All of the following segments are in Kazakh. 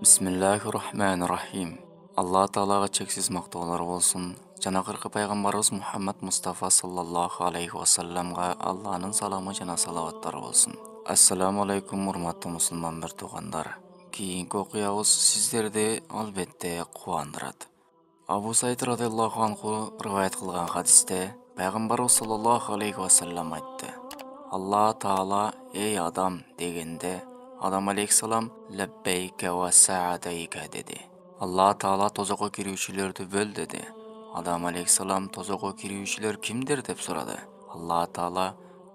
бисмиллахи рахмани рахим алла тағалаға чексіз мақтаулар болсын жана қырқы пайгамбарыбыз мухаммад мустафа саллаллаху алейхи вассаламга алланың саламы жана салаваттары болсын. ассаламу алейкум урматтуу мусулман бир туугандар кийинки окуябыз сиздерди албетте қуандырады. абу саид разиаллаху анху рываят кылган хадисте пайгамбарыбыз саллаллаху алейхи вассалам айтты алла таала эй адам дегенде адам алейхисалам ләббәйкә уә деді алла тағала тозаққа кирүүчүлөрдү бөл деді адам алейхисалам тозаққа кирүүчүлөр кімдер деп сұрады алла тағала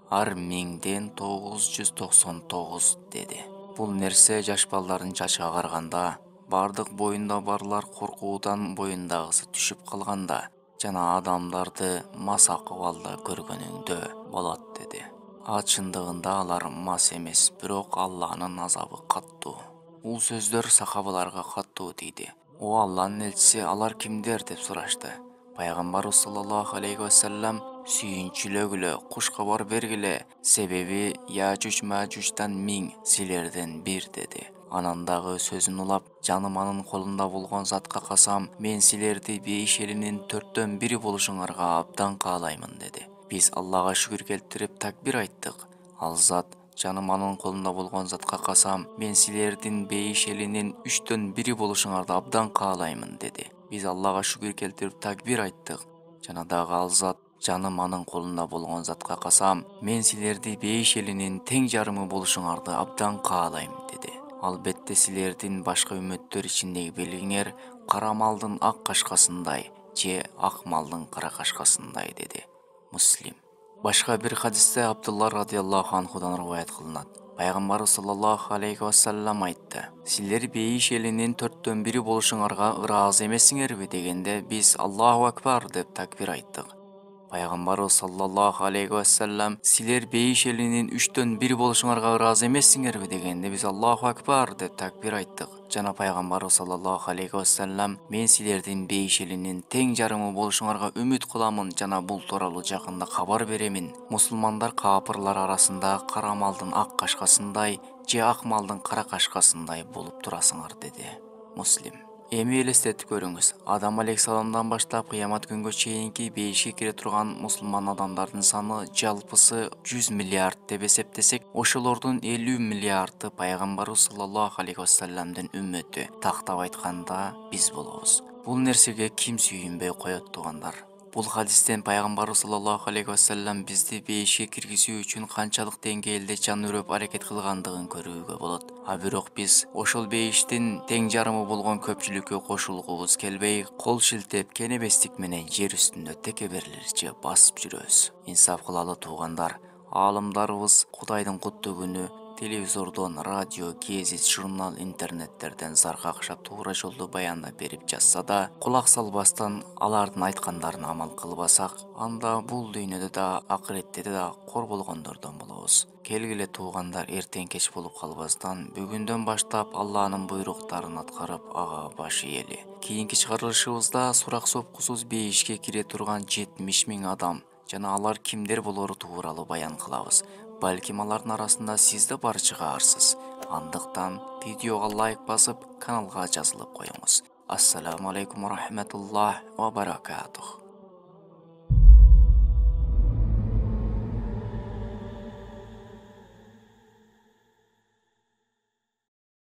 ар миңден 999 деді бұл нәрсе жаш балдардын шашы бардық бойында барлар қорқудан бойындағысы түшіп қалғанда жана адамдарды мас акыбалда көргөнүңдө болады деді ат шындығында алар мас емес бирок алланын азабы каттуу бул сөздөр сахабаларга каттуу тийди о алланын элчиси алар кимдер деп сурашты пайгамбарыбыз саллаллаху алейхи вассалам сүйүнчүлөгүлө куш кабар бергиле себеби яжуж мажуждан миң силерден бир деди анан дагы сөзүн улап жаным анын колунда болгон затка касам мен силерди бейиш элинин төрттөн бири болушуңарга абдан каалаймын деди біз аллаға шүгір келтіріп тәкбір айттық ал зат жаныманын қолында болған затқа қасам мен силердин бейшелинин үчтөн бірі болушуңарды абдан каалаймын деді биз Аллаға шүгүр келтирип такбир айттық. жана дагы ал зат жаныманын колунда болгон затқа қасам мен силерди тең жарымы болушуңарды абдан каалайм деді. албетте силердин башка үмөттөр ичиндеги белгиңер кара ақ ак кашкасындай же ак малдын кара муслим башка бир хадисте абдулла радиаллаху анхудан рываят кылынат пайгамбарыбыз саллаллаху алейхи вассалам айтты силер бейиш элинин төрттөн бири болушуңарга ыраазы эмессиңерби дегенде биз аллаху акбар деп такбир айттык пайғамбары саллаллаху алейхи уассалам силер бейіш елінен үштен бір болышыңарға разы емессіңер бе дегенде біз аллаху акбар деп тәкбір айттық жана пайғамбары саллаллаху алейхи мен силердин бейшелінің тең жарымы болышыңарға үміт құламын жана бұл туралы жақында қабар беремін мұсылмандар қапырлар арасында қара ақ қашқасындай же ақмалдың қара қашқасындай болып тұрасыңар деді муслим эми элестетип көрүңүз адам алейхиссаламдан баштап кыямат күнгө чейинки бейишке кире турган мусулман адамдардын саны жалпысы 100 миллиард деп эсептесек ошолордун 50 миллиарды пайгамбарыбыз саллаллаху алейхи вассаламдын үммөтү тактап айтканда биз болобуз бул нерсеге ким сүйүнбөй коет туугандар бұл хадистен пайғамбар саллаллаху алейхи уассалам бізді бейішке кіргізу үшін канчалык деңгейде жан үріп әрекет қылғандығын көрүүгө болот а бирок біз ошол бейиштин тең жарымы болгон көпчүлүккө кошулгубуз келбей қол шилтеп кенебестик менен жер үстүндө текеберлерче басып жүрөбүз инсаф кылалы туугандар аалымдарыбыз кудайдын куттуу күнү телевизордон радио кезит журнал интернеттерден заргакча туура жолды баяндап беріп жазса да кулак салбастан алардын айтқандарын амал кылбасак анда бұл дүйнөдө да акыретте да кор болгондордон болобуз келгиле туугандар эртең кеч болуп калбастан бүгүндөн баштап алланын буйруктарын аткарып ага баш ийели кийинки чыгарылышыбызда сурак сопкусуз бейишке кире турган жетимиш миң адам жана алар кимдер болору тууралуу баян кылабыз бәлкім алардың арасында сізді бар шығарсыз андықтан видеоға лайк басып каналға жазылып қойыңыз ассаламу алейкум рахметуллах ва баракатух